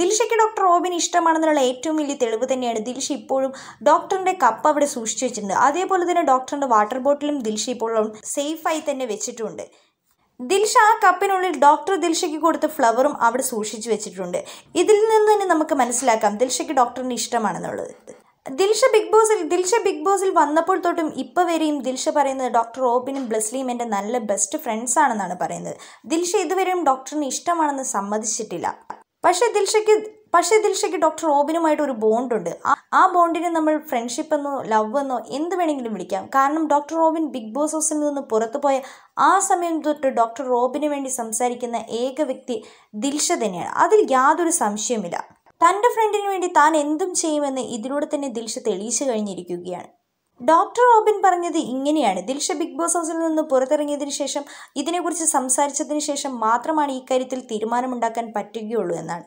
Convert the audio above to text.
ദിൽഷയ്ക്ക് doctor Robin ഇഷ്ടമാണെന്നുള്ള ഏറ്റവും വലിയ തെളിവ് തന്നെയാണ് ദിൽഷ ഇപ്പോഴും ഡോക്ടറിന്റെ കപ്പ് അവിടെ സൂക്ഷിച്ചു വെച്ചിട്ടുണ്ട് അതേപോലെ തന്നെ ഡോക്ടറിന്റെ വാട്ടർ ബോട്ടിലും ദിൽഷ ഇപ്പോഴും സേഫായി തന്നെ വെച്ചിട്ടുണ്ട് ദിൽഷ ആ കപ്പിനുള്ളിൽ ഡോക്ടർ ദിൽഷയ്ക്ക് കൊടുത്ത ഫ്ലവറും അവിടെ സൂക്ഷിച്ചു വെച്ചിട്ടുണ്ട് ഇതിൽ നിന്ന് തന്നെ നമുക്ക് മനസ്സിലാക്കാം ദിൽഷയ്ക്ക് ഡോക്ടറിന് ഇഷ്ടമാണെന്നുള്ളത് ദിൽഷ ബിഗ് ബോസിൽ ദിൽഷ ബിഗ് ബോസിൽ വന്നപ്പോൾ തൊട്ടും ഇപ്പോൾ വരെയും ദിൽഷ പറയുന്നത് ഡോക്ടർ റോബിനും ബ്ലസ്ലിയും എൻ്റെ നല്ല ബെസ്റ്റ് ഫ്രണ്ട്സ് ആണെന്നാണ് പറയുന്നത് ദിൽഷ ഇതുവരെയും ഡോക്ടറിന് ഇഷ്ടമാണെന്ന് സമ്മതിച്ചിട്ടില്ല പക്ഷേ ദിൽഷയ്ക്ക് പക്ഷേ ദിൽഷയ്ക്ക് ഡോക്ടർ റോബിനുമായിട്ട് ഒരു ബോണ്ടുണ്ട് ആ ബോണ്ടിനെ നമ്മൾ ഫ്രണ്ട്ഷിപ്പ് എന്നോ ലവ് എന്നോ എന്ത് വേണമെങ്കിലും വിളിക്കാം കാരണം ഡോക്ടർ റോബിൻ ബിഗ് ബോസ് ഹൗസിൽ നിന്ന് പുറത്തുപോയ ആ സമയം തൊട്ട് ഡോക്ടർ റോബിന് വേണ്ടി സംസാരിക്കുന്ന ഏക വ്യക്തി ദിൽഷ തന്നെയാണ് അതിൽ യാതൊരു സംശയമില്ല തൻ്റെ ഫ്രണ്ടിന് വേണ്ടി താൻ എന്തും ചെയ്യുമെന്ന് ഇതിലൂടെ തന്നെ ദിൽഷ തെളിയിച്ചു കഴിഞ്ഞിരിക്കുകയാണ് ഡോക്ടർ റോബിൻ പറഞ്ഞത് ഇങ്ങനെയാണ് ദിൽഷ ബിഗ് ബോസ് ഹൗസിൽ നിന്ന് പുറത്തിറങ്ങിയതിനു ശേഷം ഇതിനെക്കുറിച്ച് സംസാരിച്ചതിന് ശേഷം മാത്രമാണ് ഇക്കാര്യത്തിൽ തീരുമാനമുണ്ടാക്കാൻ പറ്റുകയുള്ളൂ എന്നാണ്